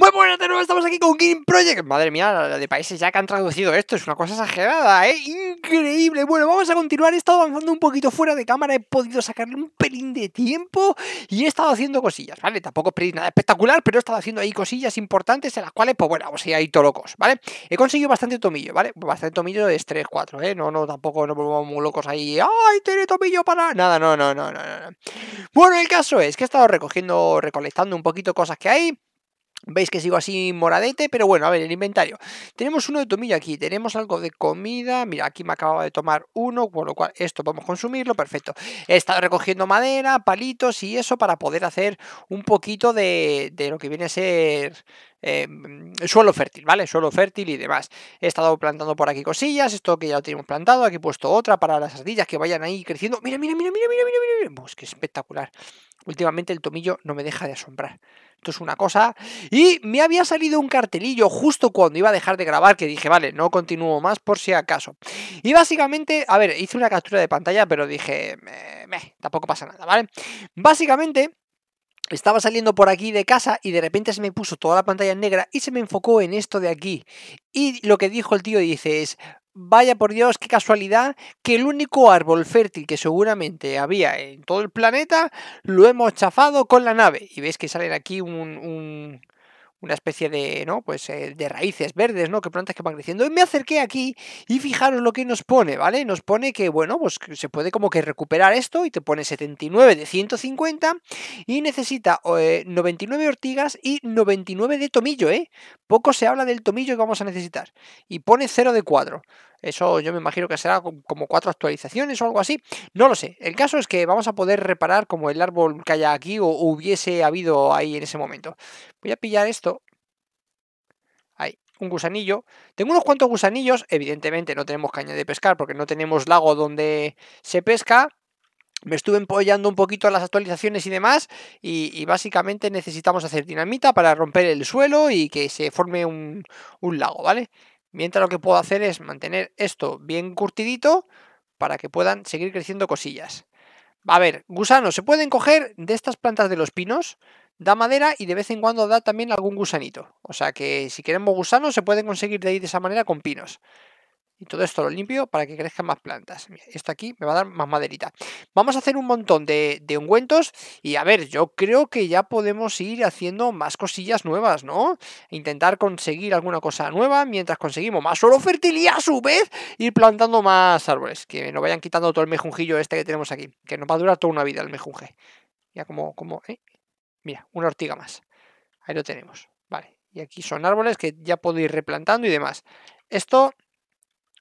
Muy buenas de nuevo, estamos aquí con Game Project. Madre mía, la de países ya que han traducido esto, es una cosa exagerada, ¿eh? Increíble. Bueno, vamos a continuar. He estado avanzando un poquito fuera de cámara, he podido sacarle un pelín de tiempo y he estado haciendo cosillas, ¿vale? Tampoco pedí nada espectacular, pero he estado haciendo ahí cosillas importantes en las cuales, pues bueno, vamos a ir ahí todo locos, ¿vale? He conseguido bastante tomillo, ¿vale? Bastante tomillo es 3, 4, ¿eh? No, no, tampoco nos volvamos muy locos ahí. ¡Ay, tiene tomillo para! Nada, no, no, no, no, no. Bueno, el caso es que he estado recogiendo, recolectando un poquito cosas que hay. Veis que sigo así moradete, pero bueno, a ver, el inventario. Tenemos uno de tomillo aquí, tenemos algo de comida. Mira, aquí me acababa de tomar uno, con lo cual esto podemos consumirlo, perfecto. He estado recogiendo madera, palitos y eso para poder hacer un poquito de, lo que viene a ser... Em, suelo fértil, ¿vale? Suelo fértil y demás. He estado plantando por aquí cosillas, esto que ya lo tenemos plantado, aquí he puesto otra para las ardillas que vayan ahí creciendo. Mira, mira, mira, mira, mira, mira, mira, mira. es espectacular. Últimamente el tomillo no me deja de asombrar. Esto es una cosa. Y me había salido un cartelillo justo cuando iba a dejar de grabar que dije, vale, no continúo más por si acaso. Y básicamente, a ver, hice una captura de pantalla, pero dije, meh, meh, tampoco pasa nada, ¿vale? Básicamente, estaba saliendo por aquí de casa y de repente se me puso toda la pantalla negra y se me enfocó en esto de aquí. Y lo que dijo el tío dice es, Vaya por Dios, qué casualidad que el único árbol fértil que seguramente había en todo el planeta lo hemos chafado con la nave. Y ves que salen aquí un, un, una especie de, ¿no? Pues eh, de raíces verdes, ¿no? Que plantas que van creciendo. Y me acerqué aquí y fijaros lo que nos pone, ¿vale? Nos pone que, bueno, pues se puede como que recuperar esto y te pone 79 de 150 y necesita 99 eh, ortigas y 99 de tomillo, ¿eh? Poco se habla del tomillo que vamos a necesitar. Y pone 0 de 4. Eso yo me imagino que será como cuatro actualizaciones o algo así. No lo sé. El caso es que vamos a poder reparar como el árbol que haya aquí o hubiese habido ahí en ese momento. Voy a pillar esto. Ahí, un gusanillo. Tengo unos cuantos gusanillos. Evidentemente no tenemos caña de pescar porque no tenemos lago donde se pesca me estuve empollando un poquito las actualizaciones y demás y, básicamente necesitamos hacer dinamita para romper el suelo y que se forme un lago, ¿vale? Mientras lo que puedo hacer es mantener esto bien curtidito para que puedan seguir creciendo cosillas. A ver, gusanos, se pueden coger de estas plantas de los pinos, da madera y de vez en cuando da también algún gusanito. O sea que si queremos gusanos se pueden conseguir de ahí de esa manera con pinos. Y todo esto lo limpio para que crezcan más plantas. Esto aquí me va a dar más maderita. Vamos a hacer un montón de, ungüentos. Y a ver, yo creo que ya podemos ir haciendo más cosillas nuevas, ¿no? Intentar conseguir alguna cosa nueva mientras conseguimos más suelo fertilidad a su vez ir plantando más árboles. Que nos vayan quitando todo el mejunjillo este que tenemos aquí. Que nos va a durar toda una vida el mejunje. Ya como, como, ¿eh? Mira, una ortiga más. Ahí lo tenemos. Vale. Y aquí son árboles que ya puedo ir replantando y demás. Esto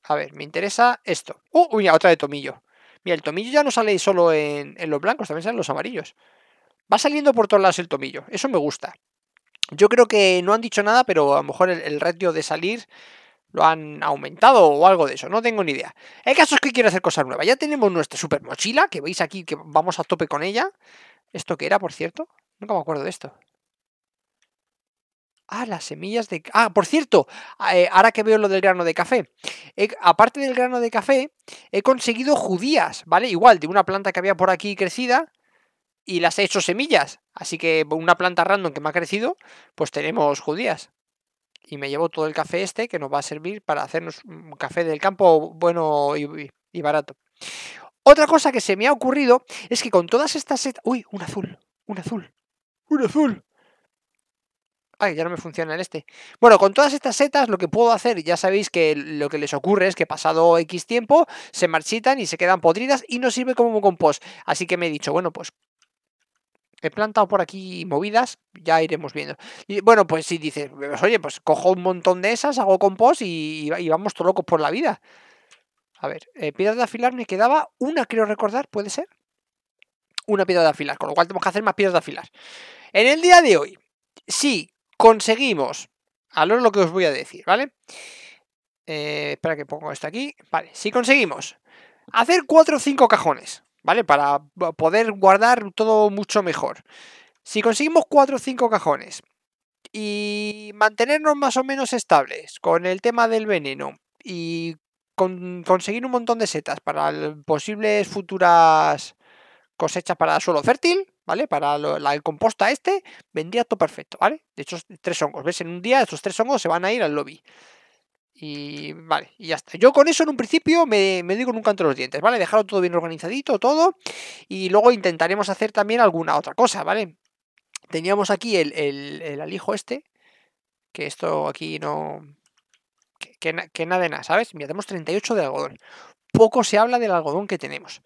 a ver, me interesa esto. Uh, otra de tomillo. Mira, el tomillo ya no sale solo en, los blancos, también en los amarillos. Va saliendo por todos lados el tomillo. Eso me gusta. Yo creo que no han dicho nada, pero a lo mejor el, el ratio de salir lo han aumentado o algo de eso, no tengo ni idea. El caso es que quiero hacer cosas nuevas. Ya tenemos nuestra super mochila, que veis aquí que vamos a tope con ella. ¿Esto qué era, por cierto? Nunca me acuerdo de esto. Ah, las semillas de... Ah, por cierto, ah, eh, ahora que veo lo del grano de café. aparte del grano de café, he conseguido judías, ¿vale? Igual, de una planta que había por aquí crecida y las he hecho semillas. Así que una planta random que me ha crecido, pues tenemos judías. Y me llevo todo el café este que nos va a servir para hacernos un café del campo bueno y, y barato. Otra cosa que se me ha ocurrido es que con todas estas... Uy, un azul, un azul, un azul. Ay, ya no me funciona el este. Bueno, con todas estas setas lo que puedo hacer, ya sabéis que lo que les ocurre es que pasado X tiempo se marchitan y se quedan podridas y no sirve como compost. Así que me he dicho, bueno, pues he plantado por aquí movidas, ya iremos viendo. Y bueno, pues si dices, pues, oye, pues cojo un montón de esas, hago compost y, vamos todos locos por la vida. A ver, eh, piedra de afilar me quedaba una, creo recordar, ¿puede ser? Una piedra de afilar, con lo cual tenemos que hacer más piedras de afilar. En el día de hoy, sí, conseguimos, ahora lo que os voy a decir, ¿vale? Eh, espera que pongo esto aquí. Vale, si conseguimos hacer 4 o 5 cajones, ¿vale? Para poder guardar todo mucho mejor. Si conseguimos 4 o 5 cajones y mantenernos más o menos estables con el tema del veneno y conseguir un montón de setas para posibles futuras cosechas para suelo fértil, ¿vale? Para la composta este, vendría todo perfecto, ¿vale? De hecho, tres hongos, ¿ves? En un día estos tres hongos se van a ir al lobby. Y vale, y ya está. Yo con eso en un principio me, me nunca entre los dientes, ¿vale? Dejarlo todo bien organizadito, todo. Y luego intentaremos hacer también alguna otra cosa, ¿vale? Teníamos aquí el, alijo este. Que esto aquí no... Que, que nada de nada, ¿sabes? Mira, tenemos 38 de algodón. Poco se habla del algodón que tenemos.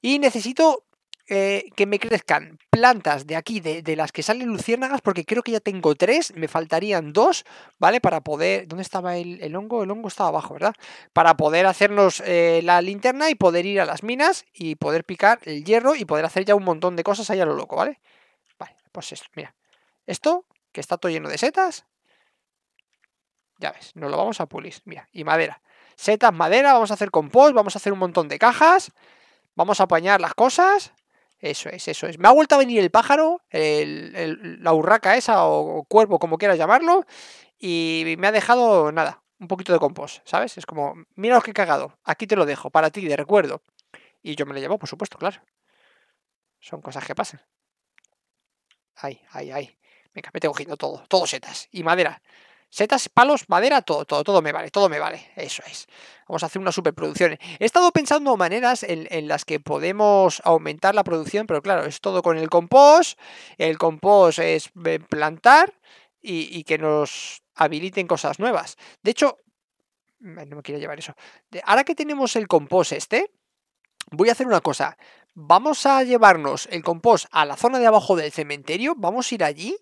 Y necesito eh, que me crezcan plantas de aquí, de, las que salen luciérnagas, porque creo que ya tengo tres, me faltarían dos, ¿vale? Para poder... ¿Dónde estaba el, el hongo? El hongo estaba abajo, ¿verdad? Para poder hacernos eh, la linterna y poder ir a las minas y poder picar el hierro y poder hacer ya un montón de cosas allá a lo loco, ¿vale? Vale, pues esto, mira. Esto, que está todo lleno de setas. Ya ves, nos lo vamos a pulir, mira, y madera. Setas, madera, vamos a hacer compost, vamos a hacer un montón de cajas, vamos a apañar las cosas eso es, eso es. Me ha vuelto a venir el pájaro, la urraca esa o, cuervo, como quieras llamarlo, y me ha dejado nada, un poquito de compost, ¿sabes? Es como, mira lo que he cagado, aquí te lo dejo, para ti, de recuerdo. Y yo me lo llevo, por supuesto, claro. Son cosas que pasan. Ay, ay, ay. Venga, me tengo cogiendo todo, todo setas y madera. Setas, palos, madera, todo, todo, todo me vale, todo me vale. Eso es. Vamos a hacer una superproducción. He estado pensando maneras en, las que podemos aumentar la producción, pero claro, es todo con el compost. El compost es eh, plantar y, y que nos habiliten cosas nuevas. De hecho, mm, no me quiero llevar eso. Ahora que tenemos el compost este, voy a hacer una cosa. Vamos a llevarnos el compost a la zona de abajo del cementerio, vamos a ir allí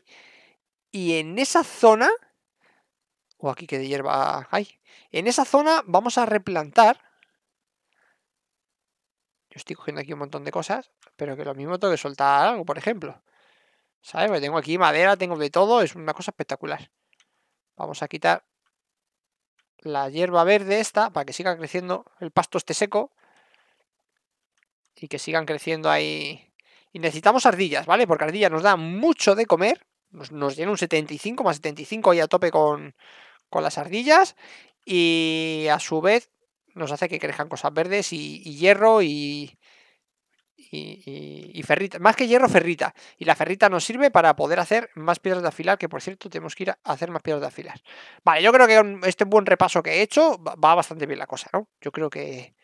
y en esa zona o aquí que de hierba hay. En esa zona vamos a replantar. Yo estoy cogiendo aquí un montón de cosas, pero que lo mismo tengo que soltar algo, por ejemplo. ¿Sabes? tengo aquí madera, tengo de todo, es una cosa espectacular. Vamos a quitar la hierba verde esta para que siga creciendo el pasto esté seco y que sigan creciendo ahí. Y necesitamos ardillas, ¿vale? Porque ardillas nos dan mucho de comer. Nos, nos llena un 75 más 75 ahí a tope con, con las ardillas y a su vez nos hace que crezcan cosas verdes y, hierro y, y, ferrita. Más que hierro, ferrita. Y la ferrita nos sirve para poder hacer más piedras de afilar, que por cierto tenemos que ir a hacer más piedras de afilar. Vale, yo creo que este buen repaso que he hecho va bastante bien la cosa, ¿no? Yo creo que,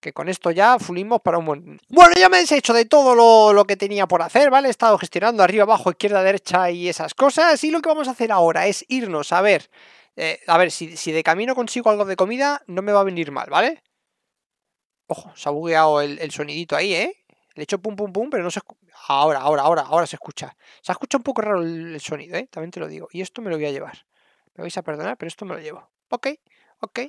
que con esto ya fulimos para un buen... Bueno, ya me he hecho de todo lo, lo, que tenía por hacer, ¿vale? He estado gestionando arriba, abajo, izquierda, derecha y esas cosas. Y lo que vamos a hacer ahora es irnos a ver eh, a ver, si, de camino consigo algo de comida, no me va a venir mal, ¿vale? Ojo, se ha bugueado el, el sonidito ahí, ¿eh? Le he hecho pum pum pum, pero no se Ahora, ahora, ahora, ahora se escucha. Se ha escuchado un poco raro el, el, sonido, ¿eh? También te lo digo. Y esto me lo voy a llevar. Me vais a perdonar, pero esto me lo llevo. Ok, ok.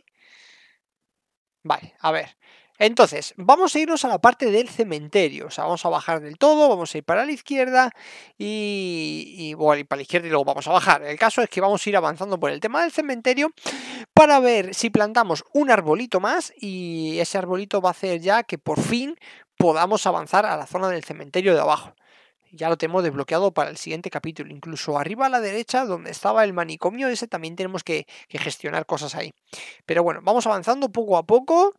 Vale, a ver. Entonces, vamos a irnos a la parte del cementerio. O sea, vamos a bajar del todo, vamos a ir para la izquierda y, para la izquierda y luego vamos a bajar. El caso es que vamos a ir avanzando por el tema del cementerio para ver si plantamos un arbolito más y ese arbolito va a hacer ya que por fin podamos avanzar a la zona del cementerio de abajo ya lo tenemos desbloqueado para el siguiente capítulo. Incluso arriba a la derecha, donde estaba el manicomio, ese también tenemos que, que gestionar cosas ahí. Pero bueno, vamos avanzando poco a poco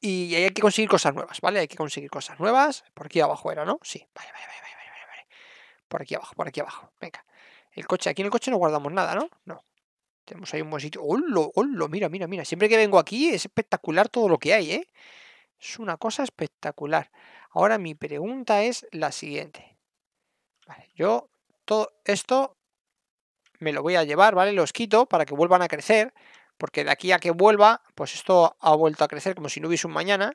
y hay que conseguir cosas nuevas, ¿vale? Hay que conseguir cosas nuevas. Por aquí abajo era, ¿no? Sí, vale, vale, vale, vale, Por aquí abajo, por aquí abajo. Venga. El coche, aquí en el coche no guardamos nada, ¿no? No. Tenemos ahí un buen sitio. ¡Holo! ¡Holo! Mira, mira, mira. Siempre que vengo aquí es espectacular todo lo que hay, ¿eh? Es una cosa espectacular. Ahora mi pregunta es la siguiente. Vale, yo todo esto me lo voy a llevar, ¿vale? Los quito para que vuelvan a crecer porque de aquí a que vuelva, pues esto ha vuelto a crecer como si no hubiese un mañana.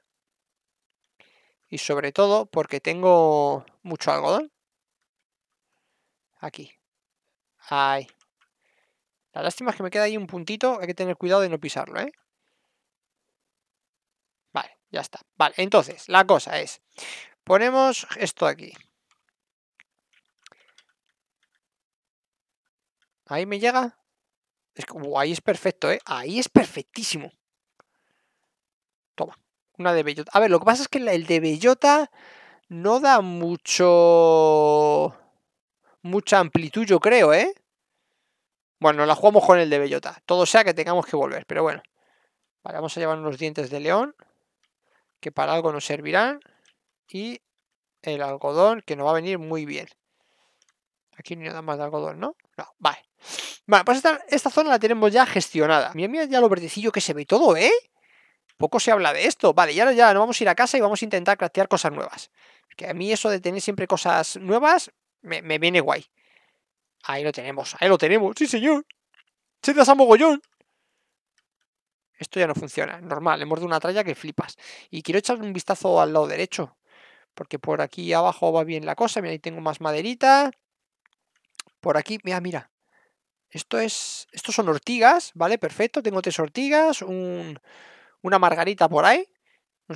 Y sobre todo porque tengo mucho algodón. Aquí. Ahí. La lástima es que me queda ahí un puntito, hay que tener cuidado de no pisarlo, ¿eh? Vale, ya está. Vale, entonces, la cosa es, ponemos esto aquí. Ahí me llega ahí es perfecto, ¿eh? Ahí es perfectísimo. Toma, una de bellota. A ver, lo que pasa es que el de bellota no da mucho... Mucha amplitud, yo creo, ¿eh? Bueno, la jugamos con el de bellota. Todo sea que tengamos que volver, pero bueno. Vale, vamos a llevar unos dientes de león, que para algo nos servirán. Y el algodón, que nos va a venir muy bien. Aquí ni nada más de algodón, ¿no? No, vale. Vale, pues esta, zona la tenemos ya gestionada. Mira, mira ya lo verdecillo que se ve todo, ¿eh? Poco se habla de esto. Vale, ya, ya no vamos a ir a casa y vamos a intentar craftear cosas nuevas. Que a mí eso de tener siempre cosas nuevas me, viene guay. Ahí lo tenemos, ahí lo tenemos. Sí, señor. Se te mogollón. Esto ya no funciona, normal, hemos de una tralla que flipas. Y quiero echar un vistazo al lado derecho, porque por aquí abajo va bien la cosa. Mira, ahí tengo más maderita. Por aquí, mira, mira. Esto es, estos son ortigas, ¿vale? Perfecto, tengo tres ortigas, una margarita por ahí,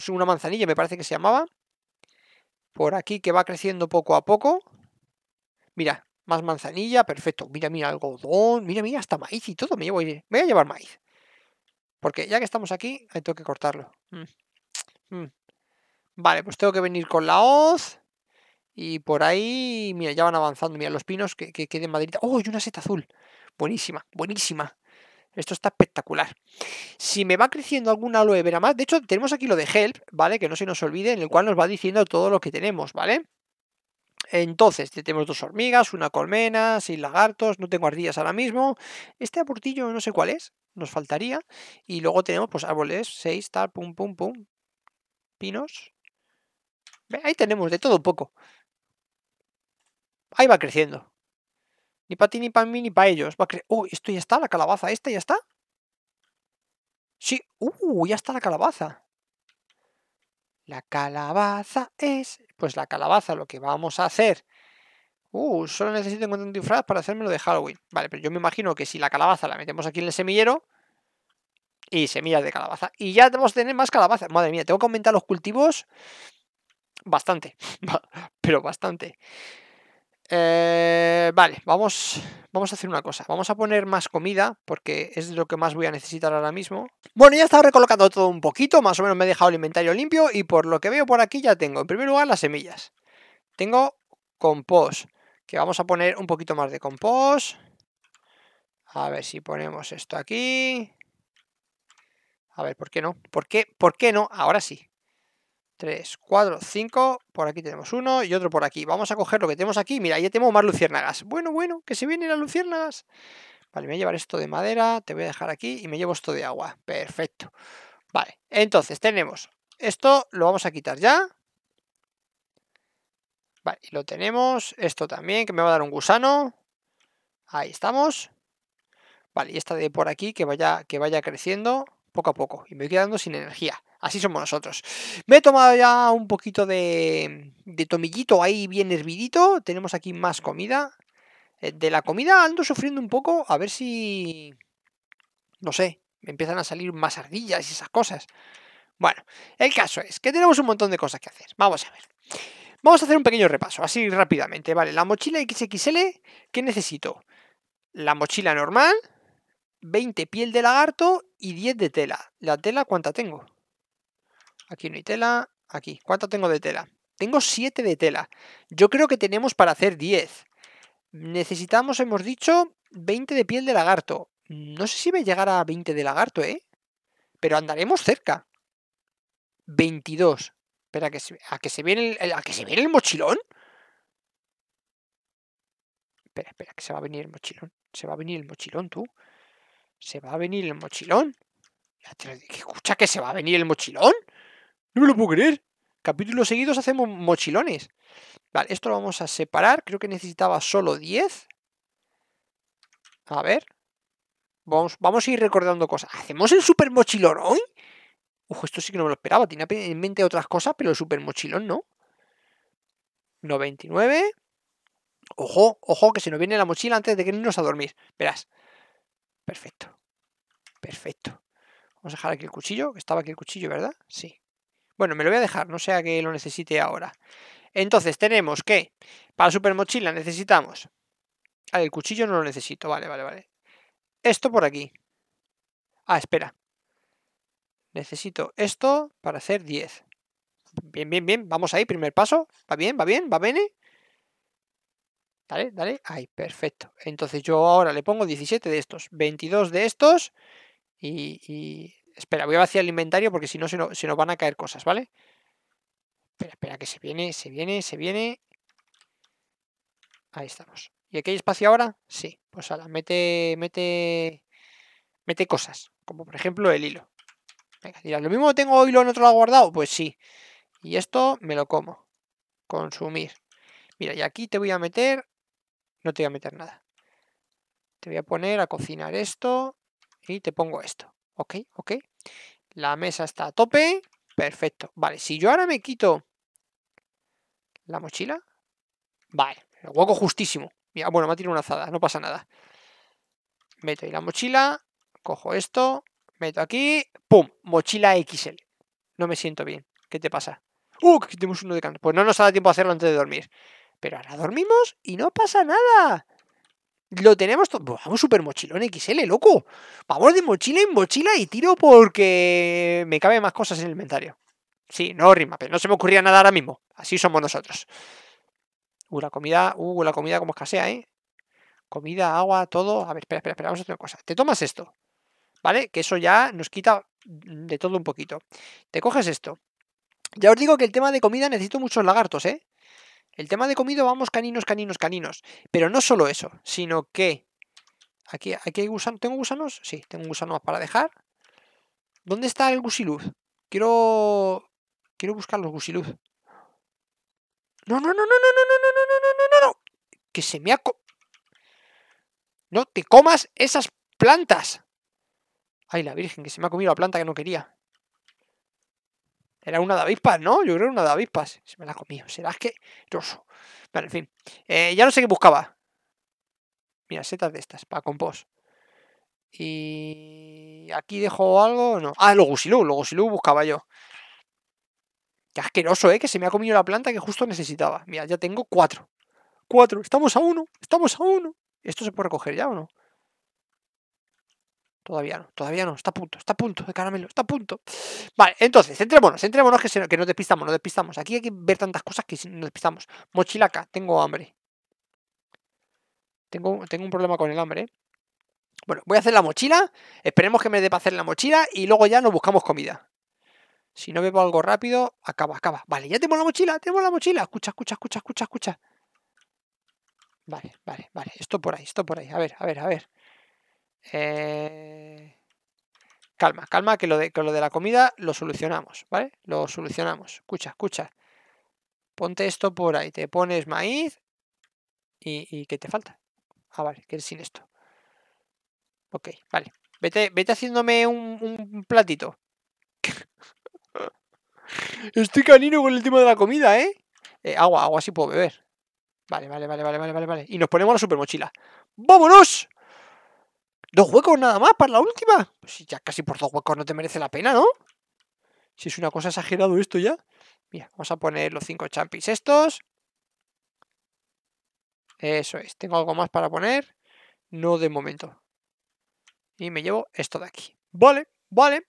una manzanilla me parece que se llamaba. Por aquí que va creciendo poco a poco. Mira, más manzanilla, perfecto. Mira, mira, algodón, mira, mira, hasta maíz y todo me voy a llevar maíz. Porque ya que estamos aquí, tengo que cortarlo. Mm, mm. Vale, pues tengo que venir con la hoz. Y por ahí, mira, ya van avanzando. Mira, los pinos que, queden que ¡Oh, y una seta azul! Buenísima, buenísima. Esto está espectacular. Si me va creciendo alguna aloe vera más, de hecho, tenemos aquí lo de help, ¿vale? Que no se nos olvide, en el cual nos va diciendo todo lo que tenemos, ¿vale? Entonces, tenemos dos hormigas, una colmena, seis lagartos, no tengo ardillas ahora mismo. Este aportillo no sé cuál es, nos faltaría. Y luego tenemos, pues, árboles, seis, tal, pum, pum, pum. Pinos. Ahí tenemos de todo poco ahí va creciendo. Ni para ti, ni para mí, ni para ellos. Va esto ya está, la calabaza, esta ya está. Sí, uh, ya está la calabaza. La calabaza es... Pues la calabaza, lo que vamos a hacer... Uh, solo necesito encontrar un disfraz para hacérmelo de Halloween. Vale, pero yo me imagino que si la calabaza la metemos aquí en el semillero... Y semillas de calabaza. Y ya vamos a tener más calabaza. Madre mía, tengo que aumentar los cultivos... Bastante. Pero bastante. Eh, vale, vamos, vamos a hacer una cosa. Vamos a poner más comida, porque es lo que más voy a necesitar ahora mismo. Bueno, ya estaba recolocando todo un poquito, más o menos me he dejado el inventario limpio, y por lo que veo por aquí ya tengo, en primer lugar, las semillas. Tengo compost, que vamos a poner un poquito más de compost. A ver si ponemos esto aquí. A ver, ¿por qué no? ¿Por qué, ¿Por qué no? Ahora sí. 3, 4, 5, por aquí tenemos uno y otro por aquí. Vamos a coger lo que tenemos aquí. Mira, ya tengo más luciérnagas. Bueno, bueno, que se vienen las luciérnagas. Vale, me voy a llevar esto de madera, te voy a dejar aquí y me llevo esto de agua. Perfecto. Vale, entonces tenemos esto, lo vamos a quitar ya. Vale, lo tenemos. Esto también, que me va a dar un gusano. Ahí estamos. Vale, y esta de por aquí, que vaya, que vaya creciendo poco a poco y me voy quedando sin energía. Así somos nosotros. Me he tomado ya un poquito de, de tomillito ahí bien hervidito. Tenemos aquí más comida. Eh, de la comida ando sufriendo un poco a ver si... No sé, me empiezan a salir más ardillas y esas cosas. Bueno, el caso es que tenemos un montón de cosas que hacer. Vamos a ver. Vamos a hacer un pequeño repaso, así rápidamente. Vale, la mochila XXL, ¿qué necesito? La mochila normal, 20 piel de lagarto y 10 de tela. ¿La tela cuánta tengo? Aquí no hay tela, aquí. ¿Cuánta tengo de tela? Tengo 7 de tela. Yo creo que tenemos para hacer 10. Necesitamos, hemos dicho, 20 de piel de lagarto. No sé si me llegar a 20 de lagarto, ¿eh? Pero andaremos cerca. 22. Espera, que que se ¿a que se viene el mochilón? Espera, espera, que se va a venir el mochilón. Se va a venir el mochilón, tú se va a venir el mochilón. escucha que se va a venir el mochilón. No me lo puedo creer. Capítulos seguidos hacemos mochilones. Vale, esto lo vamos a separar. Creo que necesitaba solo 10. A ver. Vamos, vamos a ir recordando cosas. ¿Hacemos el super mochilón hoy? Ojo, esto sí que no me lo esperaba. Tenía en mente otras cosas, pero el super mochilón no. 99. Ojo, ojo, que se nos viene la mochila antes de que nos a dormir. Verás. Perfecto. Perfecto. Vamos a dejar aquí el cuchillo, que estaba aquí el cuchillo, ¿verdad? Sí. Bueno, me lo voy a dejar, no sea que lo necesite ahora. Entonces tenemos que, para super mochila necesitamos... Ah, el cuchillo no lo necesito, vale, vale, vale. Esto por aquí. Ah, espera. Necesito esto para hacer 10. Bien, bien, bien, vamos ahí, primer paso. Va bien, va bien, va eh Dale, dale. Ahí, perfecto. Entonces yo ahora le pongo 17 de estos, 22 de estos y... Espera, voy a vaciar el inventario porque si no se, nos van a caer cosas, ¿vale? Espera, espera, que se viene, se viene, se viene. Ahí estamos. ¿Y aquí hay espacio ahora? Sí. Pues ahora, mete, mete, mete cosas. Como por ejemplo el hilo. Venga, dirás, ¿lo mismo tengo hilo en otro lado guardado? Pues sí. Y esto me lo como. Consumir. Mira, y aquí te voy a meter no te voy a meter nada. Te voy a poner a cocinar esto y te pongo esto. ¿Ok? ¿Ok? La mesa está a tope. Perfecto. Vale, si yo ahora me quito la mochila. Vale, lo hueco justísimo. Mira, bueno, me ha tirado una azada, no pasa nada. Meto ahí la mochila, cojo esto, meto aquí, ¡pum! Mochila XL. No me siento bien. ¿Qué te pasa? ¡Uh! Que tenemos uno de canto. Pues no nos da tiempo a hacerlo antes de dormir. Pero ahora dormimos y no pasa nada. Lo tenemos todo. Vamos super mochilón XL, loco. Vamos de mochila en mochila y tiro porque me cabe más cosas en el inventario. Sí, no rima, pero no se me ocurría nada ahora mismo. Así somos nosotros. Uh, la comida, uh, la comida como escasea, ¿eh? Comida, agua, todo. A ver, espera, espera, espera, vamos a hacer una cosa. Te tomas esto, ¿vale? Que eso ya nos quita de todo un poquito. Te coges esto. Ya os digo que el tema de comida necesito muchos lagartos, ¿eh? El tema de comido, vamos caninos, caninos, caninos. Pero no solo eso, sino que... Aquí, aquí hay gusanos. ¿Tengo gusanos? Sí, tengo gusanos para dejar. ¿Dónde está el gusiluz? Quiero... Quiero buscar los gusiluz. No, no, no, no, no, no, no, no, no, no, no, no, no. Que se me ha... No te comas esas plantas. Ay, la virgen, que se me ha comido la planta que no quería. Era una de avispas, ¿no? Yo creo que era una de avispas. Se me la comido. Será que. Vale, en fin. Eh, ya no sé qué buscaba. Mira, setas de estas, para compost. Y. Aquí dejo algo. No. Ah, luego. silu lo gusilú buscaba yo. Qué asqueroso, ¿eh? Que se me ha comido la planta que justo necesitaba. Mira, ya tengo cuatro. Cuatro. Estamos a uno. Estamos a uno. ¿Esto se puede recoger ya o no? Todavía no, todavía no, está a punto, está a punto de eh, caramelo, está a punto. Vale, entonces, entrémonos, entrémonos que, que nos despistamos, nos despistamos. Aquí hay que ver tantas cosas que nos despistamos. Mochilaca, tengo hambre. Tengo, tengo un problema con el hambre, Bueno, voy a hacer la mochila. Esperemos que me dé para hacer la mochila y luego ya nos buscamos comida. Si no bebo algo rápido, acaba, acaba. Vale, ya tengo la mochila, Tengo la mochila. Escucha, escucha, escucha, escucha, escucha. Vale, vale, vale. Esto por ahí, esto por ahí. A ver, a ver, a ver. Eh, calma, calma, que lo, de, lo de la comida lo solucionamos, ¿vale? Lo solucionamos. Escucha, escucha. Ponte esto por ahí. Te pones maíz y, ¿qué te falta? Ah, vale, que sin esto. Ok, vale. Vete, vete haciéndome un, platito. Estoy canino con el tema de la comida, ¿eh? ¿eh? Agua, agua sí puedo beber. Vale, vale, vale, vale, vale, vale, Y nos ponemos la super mochila. ¡Vámonos! Dos huecos nada más para la última. Pues ya casi por dos huecos no te merece la pena, ¿no? Si es una cosa exagerado esto ya. Mira, vamos a poner los cinco champis estos. Eso es. ¿Tengo algo más para poner? No de momento. Y me llevo esto de aquí. Vale, vale.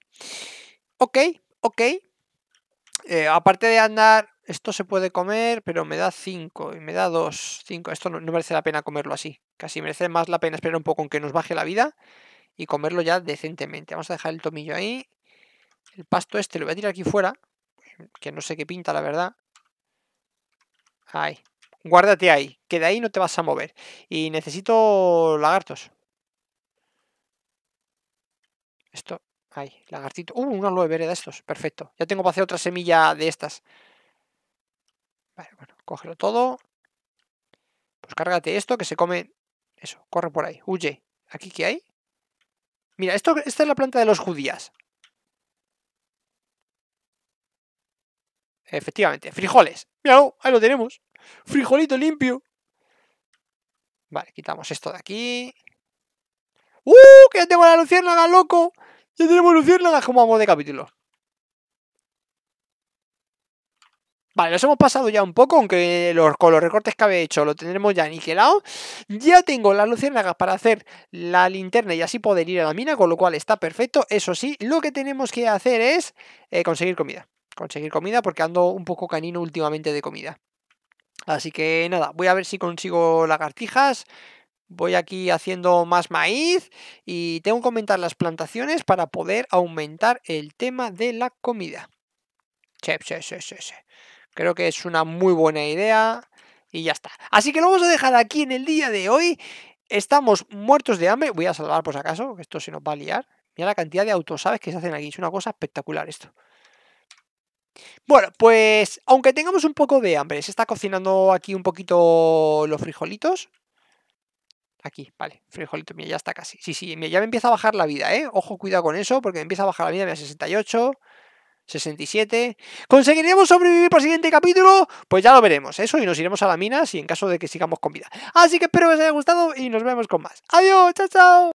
Ok, ok. Eh, aparte de andar esto se puede comer, pero me da 5 y me da 2, 5. Esto no, merece la pena comerlo así. Casi merece más la pena esperar un poco que nos baje la vida y comerlo ya decentemente. Vamos a dejar el tomillo ahí. El pasto este lo voy a tirar aquí fuera, que no sé qué pinta, la verdad. Ahí. Guárdate ahí, que de ahí no te vas a mover. Y necesito lagartos. Esto, ahí, lagartito. Uh, una nueve de estos, perfecto. Ya tengo para hacer otra semilla de estas. Vale, bueno, cógelo todo. Pues cárgate esto que se come. Eso, corre por ahí, huye. ¿Aquí qué hay? Mira, esto, esta es la planta de los judías. Efectivamente, frijoles. Mira, ahí lo tenemos. Frijolito limpio. Vale, quitamos esto de aquí. ¡Uh! ¡Que ya tengo la luciérnaga, loco! Ya tenemos luciérnaga como vamos de capítulo. Vale, nos hemos pasado ya un poco, aunque con los recortes que había hecho lo tendremos ya aniquilado. Ya tengo las luciérnagas para hacer la linterna y así poder ir a la mina, con lo cual está perfecto. Eso sí, lo que tenemos que hacer es eh, conseguir comida. Conseguir comida porque ando un poco canino últimamente de comida. Así que nada, voy a ver si consigo lagartijas. Voy aquí haciendo más maíz y tengo que aumentar las plantaciones para poder aumentar el tema de la comida. Che, che, che, che, Creo que es una muy buena idea y ya está. Así que lo vamos a dejar aquí en el día de hoy. Estamos muertos de hambre. Voy a salvar por si acaso, que esto se nos va a liar. Mira la cantidad de autos, ¿sabes? Que se hacen aquí. Es una cosa espectacular esto. Bueno, pues aunque tengamos un poco de hambre, se está cocinando aquí un poquito los frijolitos. Aquí, vale, frijolito mira, ya está casi. Sí, sí, ya me empieza a bajar la vida, ¿eh? Ojo, cuidado con eso, porque me empieza a bajar la vida, mira, 68. 67. ¿Conseguiremos sobrevivir para el siguiente capítulo? Pues ya lo veremos, eso, y nos iremos a la mina si en caso de que sigamos con vida. Así que espero que os haya gustado y nos vemos con más. Adiós, chao, chao.